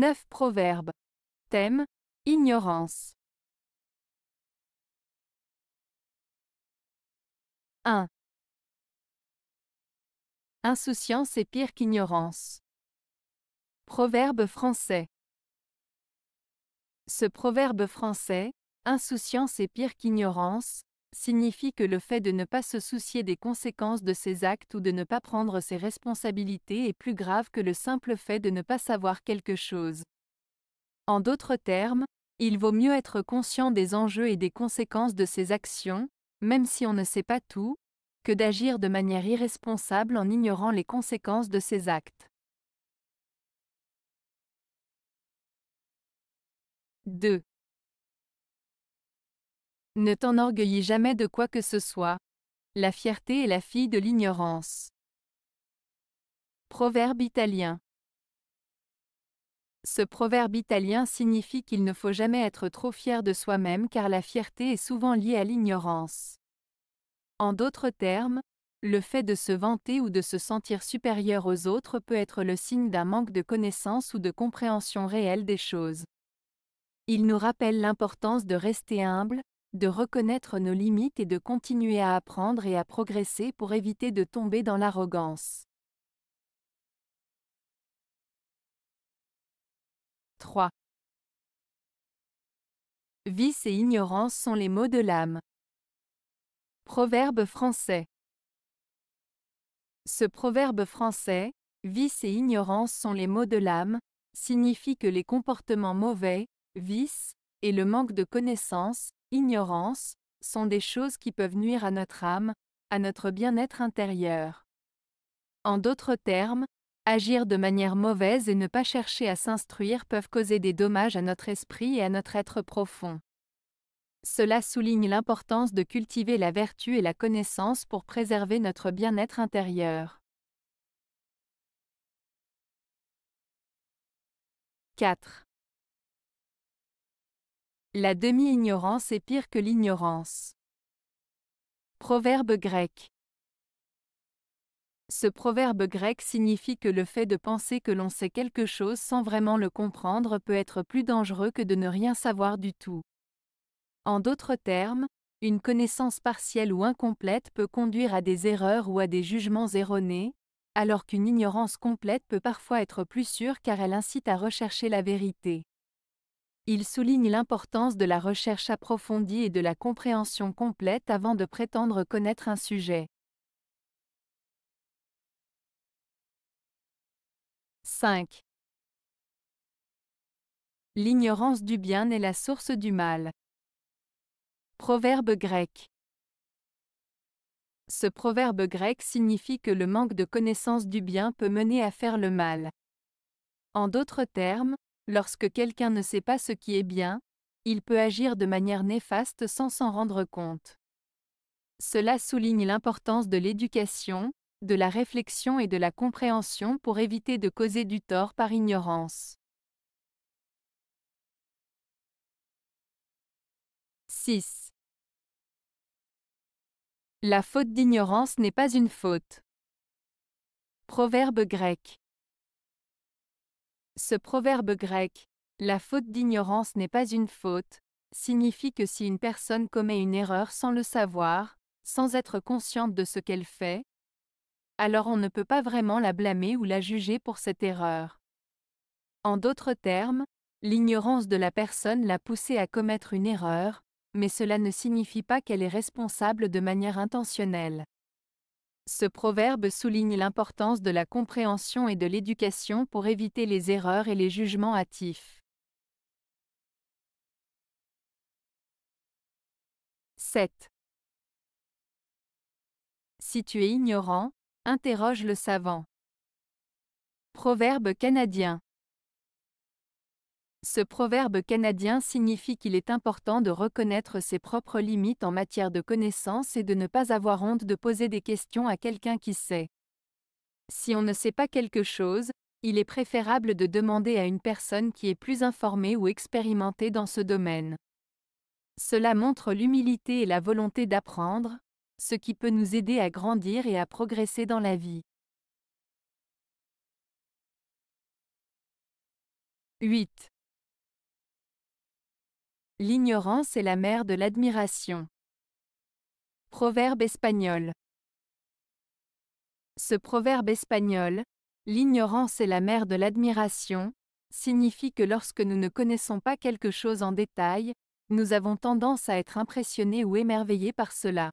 9 proverbes. Thème Ignorance. 1. Insouciance est pire qu'ignorance. Proverbe français. Ce proverbe français, insouciance est pire qu'ignorance, signifie que le fait de ne pas se soucier des conséquences de ses actes ou de ne pas prendre ses responsabilités est plus grave que le simple fait de ne pas savoir quelque chose. En d'autres termes, il vaut mieux être conscient des enjeux et des conséquences de ses actions, même si on ne sait pas tout, que d'agir de manière irresponsable en ignorant les conséquences de ses actes. 2. Ne t'enorgueillis jamais de quoi que ce soit. La fierté est la fille de l'ignorance. Proverbe italien. Ce proverbe italien signifie qu'il ne faut jamais être trop fier de soi-même car la fierté est souvent liée à l'ignorance. En d'autres termes, le fait de se vanter ou de se sentir supérieur aux autres peut être le signe d'un manque de connaissance ou de compréhension réelle des choses. Il nous rappelle l'importance de rester humble, de reconnaître nos limites et de continuer à apprendre et à progresser pour éviter de tomber dans l'arrogance. 3. Vice et ignorance sont les mots de l'âme. Proverbe français. Ce proverbe français, vice et ignorance sont les mots de l'âme, signifie que les comportements mauvais, vices, et le manque de connaissances, ignorance, sont des choses qui peuvent nuire à notre âme, à notre bien-être intérieur. En d'autres termes, agir de manière mauvaise et ne pas chercher à s'instruire peuvent causer des dommages à notre esprit et à notre être profond. Cela souligne l'importance de cultiver la vertu et la connaissance pour préserver notre bien-être intérieur. 4. La demi-ignorance est pire que l'ignorance. Proverbe grec. Ce proverbe grec signifie que le fait de penser que l'on sait quelque chose sans vraiment le comprendre peut être plus dangereux que de ne rien savoir du tout. En d'autres termes, une connaissance partielle ou incomplète peut conduire à des erreurs ou à des jugements erronés, alors qu'une ignorance complète peut parfois être plus sûre car elle incite à rechercher la vérité. Il souligne l'importance de la recherche approfondie et de la compréhension complète avant de prétendre connaître un sujet. 5. L'ignorance du bien est la source du mal. Proverbe grec. Ce proverbe grec signifie que le manque de connaissance du bien peut mener à faire le mal. En d'autres termes, Lorsque quelqu'un ne sait pas ce qui est bien, il peut agir de manière néfaste sans s'en rendre compte. Cela souligne l'importance de l'éducation, de la réflexion et de la compréhension pour éviter de causer du tort par ignorance. 6. La faute d'ignorance n'est pas une faute. Proverbe grec. Ce proverbe grec, la faute d'ignorance n'est pas une faute, signifie que si une personne commet une erreur sans le savoir, sans être consciente de ce qu'elle fait, alors on ne peut pas vraiment la blâmer ou la juger pour cette erreur. En d'autres termes, l'ignorance de la personne l'a poussée à commettre une erreur, mais cela ne signifie pas qu'elle est responsable de manière intentionnelle. Ce proverbe souligne l'importance de la compréhension et de l'éducation pour éviter les erreurs et les jugements hâtifs. 7. Si tu es ignorant, interroge le savant. Proverbe canadien. Ce proverbe canadien signifie qu'il est important de reconnaître ses propres limites en matière de connaissances et de ne pas avoir honte de poser des questions à quelqu'un qui sait. Si on ne sait pas quelque chose, il est préférable de demander à une personne qui est plus informée ou expérimentée dans ce domaine. Cela montre l'humilité et la volonté d'apprendre, ce qui peut nous aider à grandir et à progresser dans la vie. 8. L'ignorance est la mère de l'admiration. Proverbe espagnol. Ce proverbe espagnol, l'ignorance est la mère de l'admiration, signifie que lorsque nous ne connaissons pas quelque chose en détail, nous avons tendance à être impressionnés ou émerveillés par cela.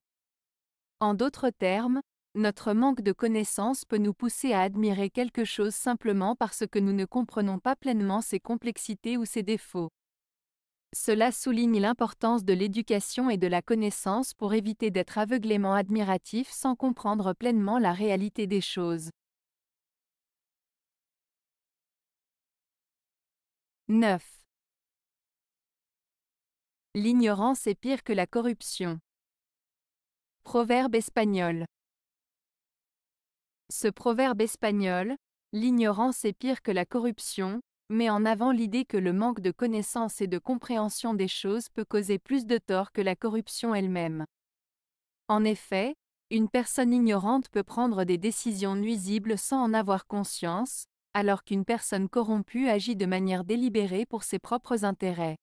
En d'autres termes, notre manque de connaissances peut nous pousser à admirer quelque chose simplement parce que nous ne comprenons pas pleinement ses complexités ou ses défauts. Cela souligne l'importance de l'éducation et de la connaissance pour éviter d'être aveuglément admiratif sans comprendre pleinement la réalité des choses. 9. L'ignorance est pire que la corruption. Proverbe espagnol. Ce proverbe espagnol, l'ignorance est pire que la corruption, met en avant l'idée que le manque de connaissance et de compréhension des choses peut causer plus de tort que la corruption elle-même. En effet, une personne ignorante peut prendre des décisions nuisibles sans en avoir conscience, alors qu'une personne corrompue agit de manière délibérée pour ses propres intérêts.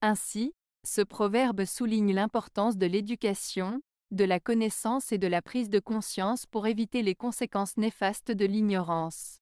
Ainsi, ce proverbe souligne l'importance de l'éducation, de la connaissance et de la prise de conscience pour éviter les conséquences néfastes de l'ignorance.